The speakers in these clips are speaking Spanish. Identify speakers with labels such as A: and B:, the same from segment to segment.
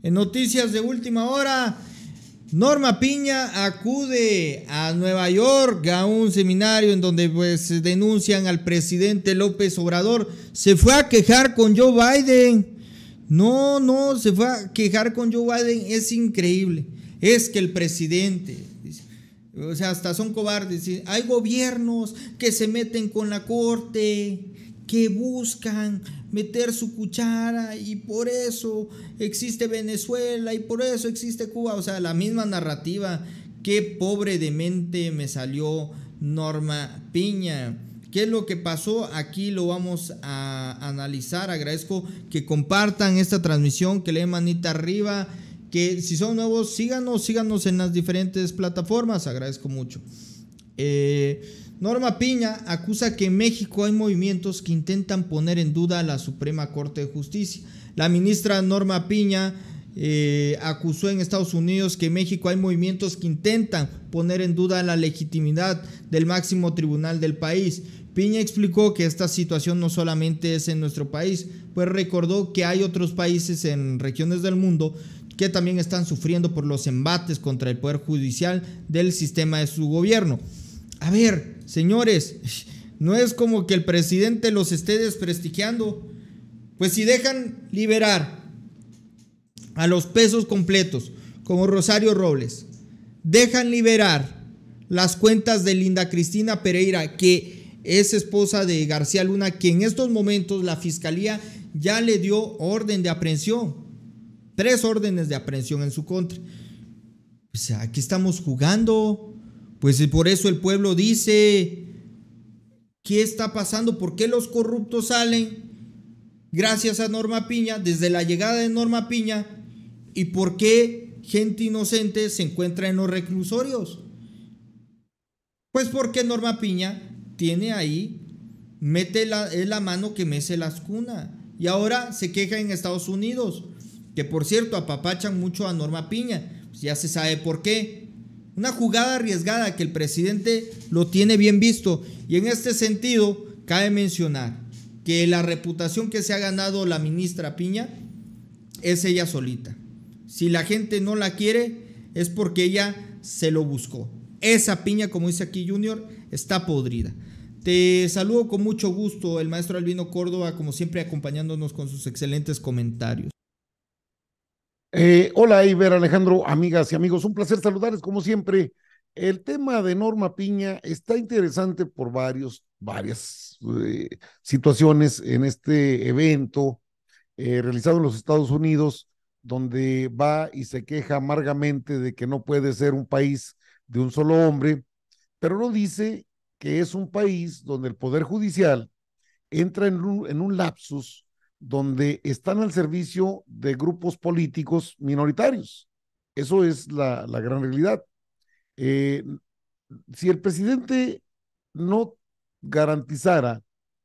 A: En noticias de última hora, Norma Piña acude a Nueva York a un seminario en donde pues denuncian al presidente López Obrador. Se fue a quejar con Joe Biden. No, no, se fue a quejar con Joe Biden. Es increíble. Es que el presidente, o sea, hasta son cobardes. Hay gobiernos que se meten con la corte que buscan meter su cuchara y por eso existe Venezuela y por eso existe Cuba. O sea, la misma narrativa. Qué pobre de mente me salió Norma Piña. ¿Qué es lo que pasó? Aquí lo vamos a analizar. Agradezco que compartan esta transmisión, que le den manita arriba, que si son nuevos, síganos, síganos en las diferentes plataformas. Agradezco mucho. Eh, Norma Piña acusa que en México hay movimientos que intentan poner en duda a la Suprema Corte de Justicia. La ministra Norma Piña eh, acusó en Estados Unidos que en México hay movimientos que intentan poner en duda la legitimidad del máximo tribunal del país. Piña explicó que esta situación no solamente es en nuestro país, pues recordó que hay otros países en regiones del mundo que también están sufriendo por los embates contra el Poder Judicial del sistema de su gobierno. A ver, señores, no es como que el presidente los esté desprestigiando. Pues si dejan liberar a los pesos completos, como Rosario Robles, dejan liberar las cuentas de Linda Cristina Pereira, que es esposa de García Luna, que en estos momentos la fiscalía ya le dio orden de aprehensión, tres órdenes de aprehensión en su contra. O pues, aquí estamos jugando. Pues por eso el pueblo dice, ¿qué está pasando? ¿Por qué los corruptos salen? Gracias a Norma Piña, desde la llegada de Norma Piña, ¿y por qué gente inocente se encuentra en los reclusorios? Pues porque Norma Piña tiene ahí, mete la, es la mano que mece las cunas. Y ahora se queja en Estados Unidos, que por cierto apapachan mucho a Norma Piña, pues ya se sabe por qué. Una jugada arriesgada que el presidente lo tiene bien visto. Y en este sentido, cabe mencionar que la reputación que se ha ganado la ministra Piña es ella solita. Si la gente no la quiere, es porque ella se lo buscó. Esa piña, como dice aquí Junior, está podrida. Te saludo con mucho gusto el maestro Albino Córdoba, como siempre acompañándonos con sus excelentes comentarios.
B: Eh, hola, Iber Alejandro, amigas y amigos, un placer saludarles como siempre. El tema de Norma Piña está interesante por varios, varias eh, situaciones en este evento eh, realizado en los Estados Unidos, donde va y se queja amargamente de que no puede ser un país de un solo hombre, pero no dice que es un país donde el Poder Judicial entra en un lapsus donde están al servicio de grupos políticos minoritarios. Eso es la, gran realidad. Eh, si el presidente no garantizara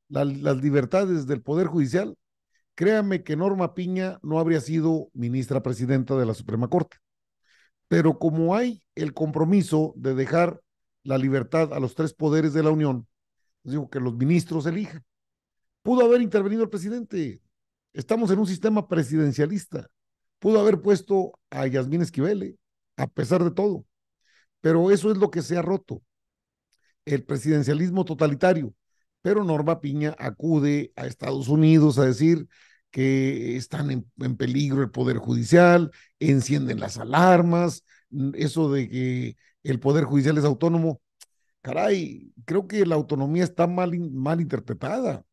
B: las libertades del Poder Judicial, créame que Norma Piña no habría sido ministra presidenta de la Suprema Corte. Pero como hay el compromiso de dejar la libertad a los tres poderes de la Unión, pues digo que los ministros elijan. Pudo haber intervenido el presidente, Estamos en un sistema presidencialista. Pudo haber puesto a Yasmín Esquivele, ¿eh? a pesar de todo. Pero eso es lo que se ha roto. El presidencialismo totalitario. Pero Norma Piña acude a Estados Unidos a decir que están en, en peligro el Poder Judicial, encienden las alarmas, eso de que el Poder Judicial es autónomo. Caray, creo que la autonomía está mal, mal interpretada.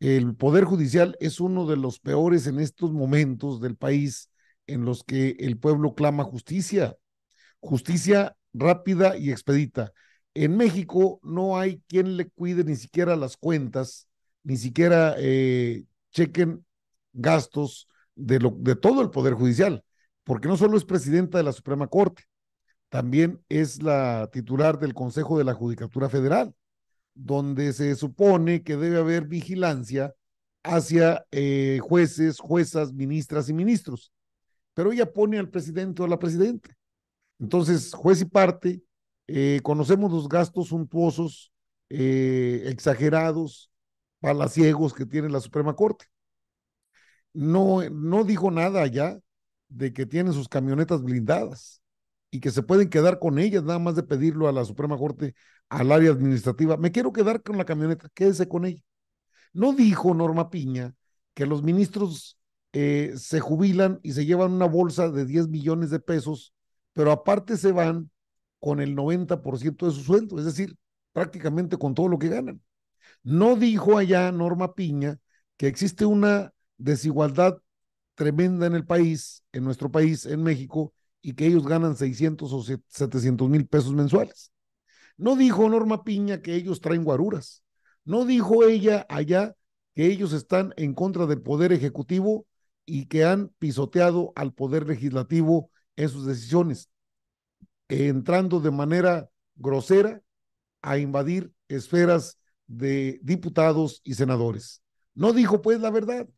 B: El Poder Judicial es uno de los peores en estos momentos del país en los que el pueblo clama justicia, justicia rápida y expedita. En México no hay quien le cuide ni siquiera las cuentas, ni siquiera eh, chequen gastos de, lo, de todo el Poder Judicial, porque no solo es presidenta de la Suprema Corte, también es la titular del Consejo de la Judicatura Federal donde se supone que debe haber vigilancia hacia eh, jueces, juezas, ministras y ministros. Pero ella pone al presidente o a la presidenta. Entonces, juez y parte, eh, conocemos los gastos suntuosos, eh, exagerados, palaciegos que tiene la Suprema Corte. No, dijo nada allá de que tiene sus camionetas blindadas y que se pueden quedar con ellas, nada más de pedirlo a la Suprema Corte, al área administrativa. Me quiero quedar con la camioneta, quédese con ella. No dijo Norma Piña que los ministros eh, se jubilan y se llevan una bolsa de 10 millones de pesos, pero aparte se van con el 90% de su sueldo, es decir, prácticamente con todo lo que ganan. No dijo allá Norma Piña que existe una desigualdad tremenda en el país, en nuestro país, en México, y que ellos ganan 600 o 700 mil pesos mensuales. No dijo Norma Piña que ellos traen guaruras. No dijo ella allá que ellos están en contra del poder ejecutivo y que han pisoteado al poder legislativo en sus decisiones, entrando de manera grosera a invadir esferas de diputados y senadores. No dijo pues la verdad.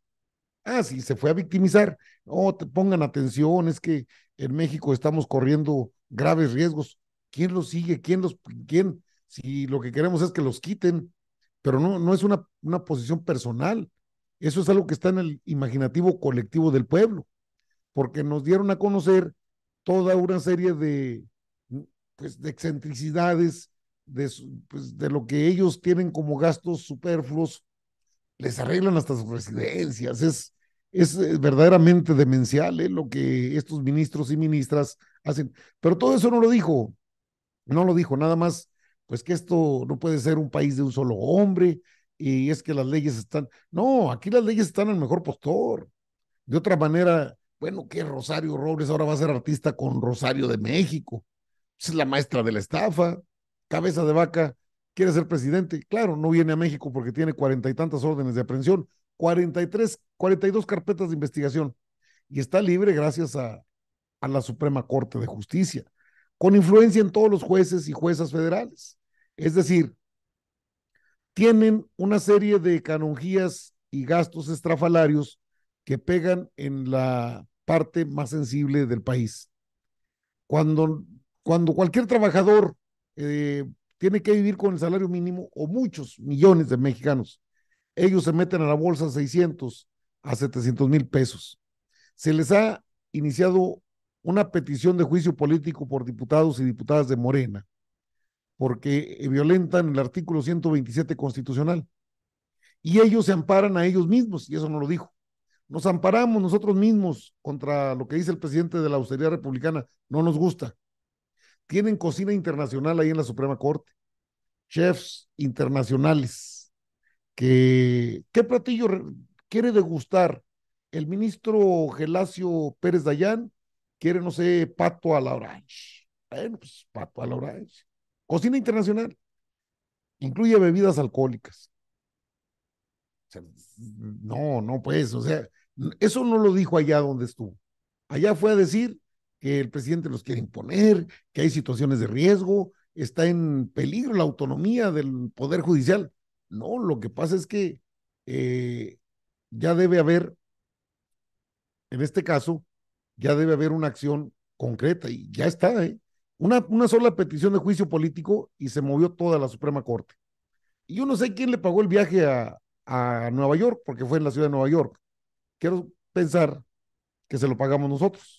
B: Ah, sí, se fue a victimizar. Oh, te pongan atención, es que en México estamos corriendo graves riesgos. ¿Quién los sigue? ¿Quién los, quién? Si lo que queremos es que los quiten, pero no, no es una, una posición personal. Eso es algo que está en el imaginativo colectivo del pueblo, porque nos dieron a conocer toda una serie de, pues, de excentricidades, de, pues, de lo que ellos tienen como gastos superfluos les arreglan hasta sus residencias. Es, es, eh, verdaderamente demencial eh, lo que estos ministros y ministras hacen. Pero todo eso no lo dijo, no lo dijo, nada más, pues que esto no puede ser un país de un solo hombre y es que las leyes están, no, aquí las leyes están en mejor postor. De otra manera, bueno, que Rosario Robles ahora va a ser artista con Rosario de México. Es la maestra de la estafa, cabeza de vaca quiere ser presidente. Claro, no viene a México porque tiene cuarenta y tantas órdenes de aprehensión, cuarenta cuarenta y tres, y dos carpetas de investigación y está libre gracias a, a la Suprema Corte de Justicia, con influencia en todos los jueces y juezas federales. Es decir, tienen una serie de canonjías y gastos estrafalarios que pegan en la parte más sensible del país. Cuando, cuando cualquier trabajador eh, tiene que vivir con el salario mínimo o muchos millones de mexicanos. Ellos se meten a la bolsa 600 a 700 mil pesos. Se les ha iniciado una petición de juicio político por diputados y diputadas de Morena, porque eh, violentan el artículo 127 constitucional. Y ellos se amparan a ellos mismos, y eso no lo dijo. Nos amparamos nosotros mismos contra lo que dice el presidente de la austeridad republicana, no nos gusta tienen cocina internacional ahí en la Suprema Corte, chefs internacionales. ¿Qué platillo quiere degustar el ministro Gelacio Pérez Dayán? Quiere, no sé, pato a la orange. Bueno, pues pato a la orange. Cocina internacional. Incluye bebidas alcohólicas. no, no, pues, o sea, eso no lo dijo allá donde estuvo. Allá fue a decir, que el presidente los quiere imponer, que hay situaciones de riesgo, está en peligro la autonomía del Poder Judicial. No, lo que pasa es que eh, ya debe haber, en este caso, ya debe haber una acción concreta y ya está. ¿eh? Una, una sola petición de juicio político y se movió toda la Suprema Corte. Y yo no sé quién le pagó el viaje a Nueva York, porque fue en la ciudad de Nueva York. Quiero pensar que se lo pagamos nosotros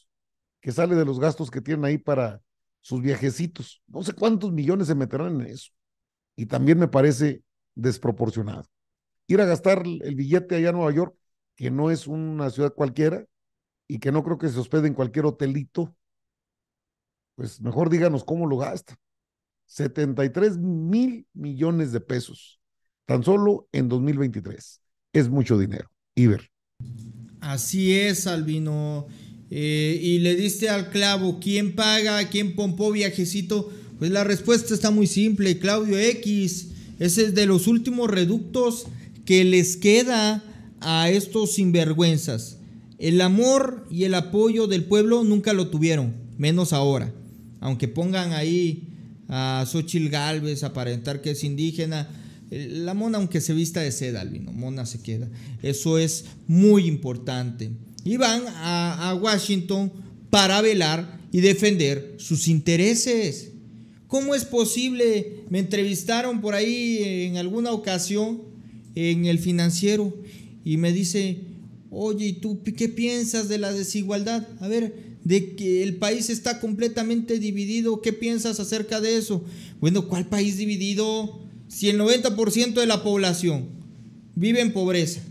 B: que sale de los gastos que tienen ahí para sus viajecitos. No sé cuántos millones se meterán en eso. Y también me parece desproporcionado. Ir a gastar el billete allá a Nueva York, que no es una ciudad cualquiera y que no creo que se hospede en cualquier hotelito, pues mejor díganos cómo lo gasta. 73 mil millones de pesos, tan solo en 2023. Es mucho dinero. Iber.
A: Así es, Albino. Eh, y le diste al clavo, ¿quién paga? ¿Quién pompó viajecito? Pues la respuesta está muy simple, Claudio X. Ese es de los últimos reductos que les queda a estos sinvergüenzas. El amor y el apoyo del pueblo nunca lo tuvieron, menos ahora. Aunque pongan ahí a Xochil Galvez, aparentar que es indígena. Eh, la mona, aunque se vista de seda, Albino, mona se queda. Eso es muy importante y van a, Washington para velar y defender sus intereses. ¿Cómo es posible? Me entrevistaron por ahí en alguna ocasión en el financiero y me dice, oye, ¿y tú qué piensas de la desigualdad? A ver, de que el país está completamente dividido, ¿qué piensas acerca de eso? Bueno, ¿cuál país dividido? Si el 90% de la población vive en pobreza,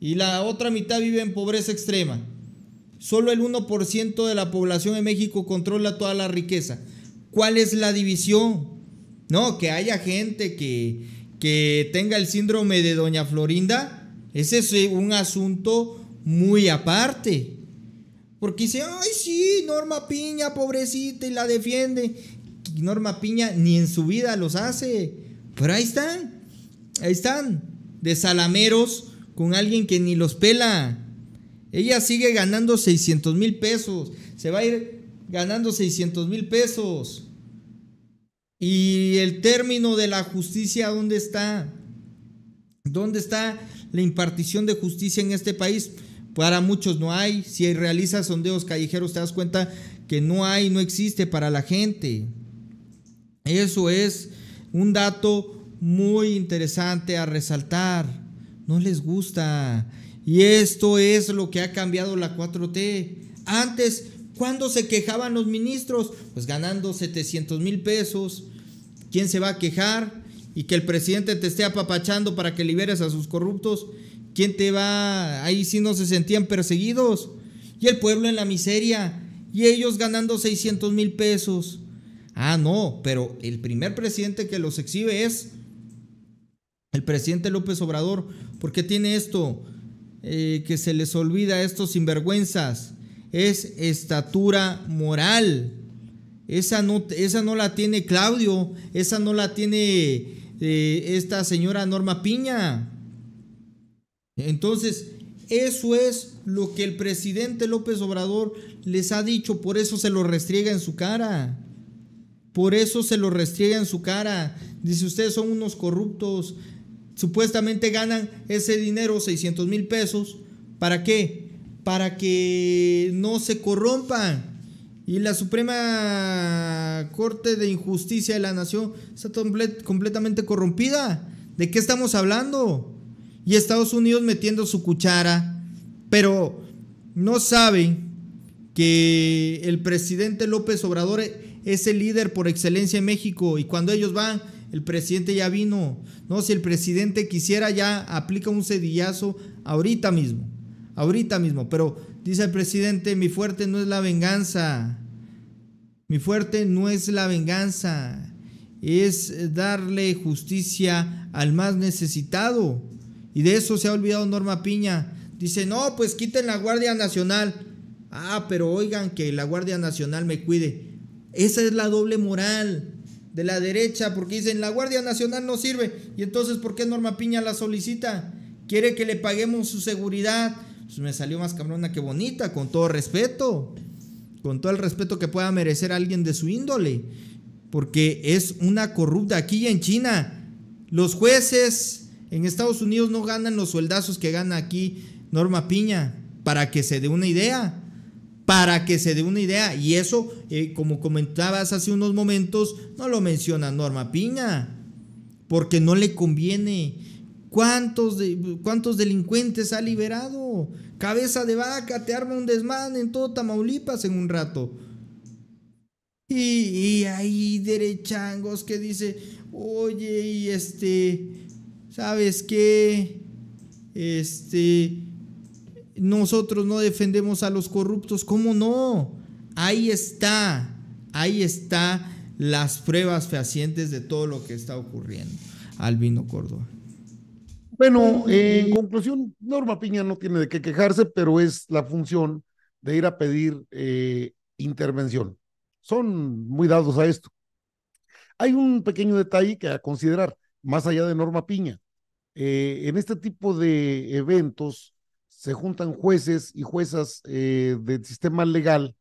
A: y la otra mitad vive en pobreza extrema. Solo el 1% de la población en México controla toda la riqueza. ¿Cuál es la división? No, que haya gente que, que tenga el síndrome de Doña Florinda, ese es un asunto muy aparte. Porque dice, ay, sí, Norma Piña, pobrecita, y la defiende. Norma Piña ni en su vida los hace. Pero ahí están, ahí están, de salameros con alguien que ni los pela. Ella sigue ganando 600 mil pesos. Se va a ir ganando 600 mil pesos. Y el término de la justicia, ¿dónde está? ¿Dónde está la impartición de justicia en este país? Para muchos no hay. Si realizas sondeos callejeros te das cuenta que no hay, no existe para la gente. Eso es un dato muy interesante a resaltar no les gusta. Y esto es lo que ha cambiado la 4T. Antes, ¿cuándo se quejaban los ministros? Pues ganando 700 mil pesos. ¿Quién se va a quejar? Y que el presidente te esté apapachando para que liberes a sus corruptos. ¿Quién te va? Ahí sí no se sentían perseguidos. Y el pueblo en la miseria. Y ellos ganando 600 mil pesos. Ah, no, pero el primer presidente que los exhibe es el presidente López Obrador ¿Por qué tiene esto? Eh, que se les olvida estos sinvergüenzas. Es estatura moral. Esa no, esa no la tiene Claudio. Esa no la tiene eh, esta señora Norma Piña. Entonces, eso es lo que el presidente López Obrador les ha dicho, por eso se lo restriega en su cara. Por eso se lo restriega en su cara. Dice, ustedes son unos corruptos, Supuestamente ganan ese dinero, 600 mil pesos. ¿Para qué? Para que no se corrompan. Y la Suprema Corte de Injusticia de la Nación está completamente corrompida. ¿De qué estamos hablando? Y Estados Unidos metiendo su cuchara. Pero no saben que el presidente López Obrador es el líder por excelencia en México. Y cuando ellos van el presidente ya vino. No, si el presidente quisiera ya aplica un cedillazo ahorita mismo. Ahorita mismo. Pero dice el presidente, mi fuerte no es la venganza. Mi fuerte no es la venganza. Es darle justicia al más necesitado. Y de eso se ha olvidado Norma Piña. Dice, no, pues quiten la Guardia Nacional. Ah, pero oigan que la Guardia Nacional me cuide. Esa es la doble moral de la derecha, porque dicen, la Guardia Nacional no sirve. Y entonces, ¿por qué Norma Piña la solicita? Quiere que le paguemos su seguridad. Pues me salió más cabrona que bonita, con todo respeto. Con todo el respeto que pueda merecer alguien de su índole. Porque es una corrupta. Aquí en China, los jueces en Estados Unidos no ganan los sueldazos que gana aquí Norma Piña. Para que se dé una idea para que se dé una idea. Y eso, eh, como comentabas hace unos momentos, no lo menciona Norma Piña, porque no le conviene. ¿Cuántos, ¿Cuántos delincuentes ha liberado? Cabeza de vaca, te arma un desmán en todo Tamaulipas en un rato. Y, ahí hay derechangos que dice, oye, y este, ¿sabes qué? Este, nosotros no defendemos a los corruptos, ¿cómo no? Ahí está, ahí está las pruebas fehacientes de todo lo que está ocurriendo. Albino Córdoba.
B: Bueno, en conclusión, Norma Piña no tiene de qué quejarse, pero es la función de ir a pedir eh, intervención. Son muy dados a esto. Hay un pequeño detalle que a considerar, más allá de Norma Piña. Eh, en este tipo de eventos, se juntan jueces y juezas eh, del sistema legal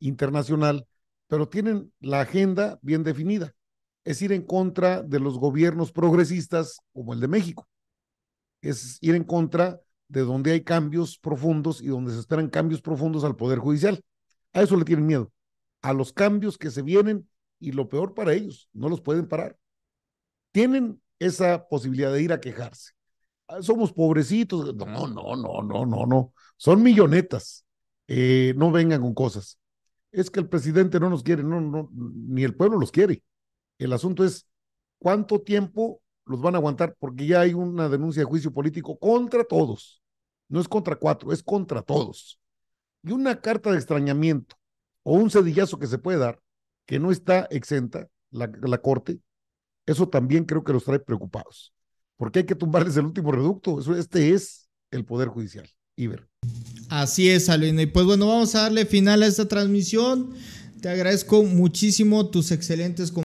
B: internacional, pero tienen la agenda bien definida. Es ir en contra de los gobiernos progresistas como el de México. Es ir en contra de donde hay cambios profundos y donde se esperan cambios profundos al Poder Judicial. A eso le tienen miedo, a los cambios que se vienen y lo peor para ellos, no los pueden parar. Tienen esa posibilidad de ir a quejarse. Ah, somos pobrecitos. No, no, no, no, no, no. Son millonetas. Eh, no vengan con cosas. Es que el presidente no nos quiere, no, no, ni el pueblo los quiere. El asunto es cuánto tiempo los van a aguantar, porque ya hay una denuncia de juicio político contra todos. No es contra cuatro, es contra todos. Y una carta de extrañamiento o un sedillazo que se puede dar, que no está exenta la, la Corte, eso también creo que los trae preocupados porque hay que tumbarles el último reducto. este es el Poder Judicial. Iber.
A: Así es, Alvin. Y pues bueno, vamos a darle final a esta transmisión. Te agradezco muchísimo tus excelentes comentarios.